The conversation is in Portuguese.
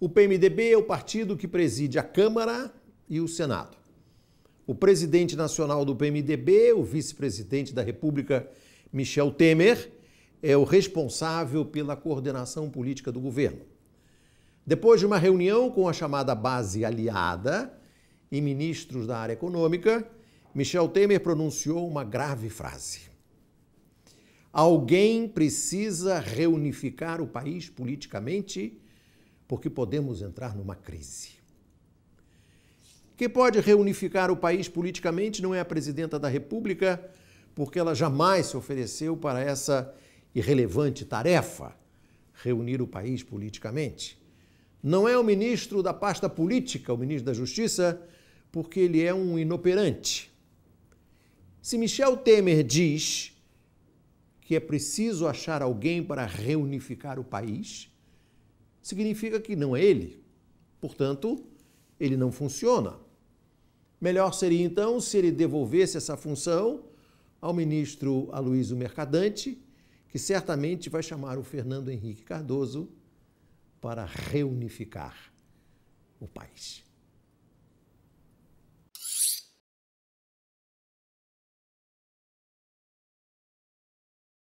O PMDB é o partido que preside a Câmara e o Senado. O presidente nacional do PMDB, o vice-presidente da República, Michel Temer, é o responsável pela coordenação política do governo. Depois de uma reunião com a chamada base aliada e ministros da área econômica, Michel Temer pronunciou uma grave frase. Alguém precisa reunificar o país politicamente porque podemos entrar numa crise. Quem pode reunificar o país politicamente não é a presidenta da República, porque ela jamais se ofereceu para essa irrelevante tarefa reunir o país politicamente. Não é o ministro da pasta política, o ministro da Justiça, porque ele é um inoperante. Se Michel Temer diz que é preciso achar alguém para reunificar o país, significa que não é ele. Portanto, ele não funciona. Melhor seria então se ele devolvesse essa função ao ministro Aloysio Mercadante, que certamente vai chamar o Fernando Henrique Cardoso para reunificar o país.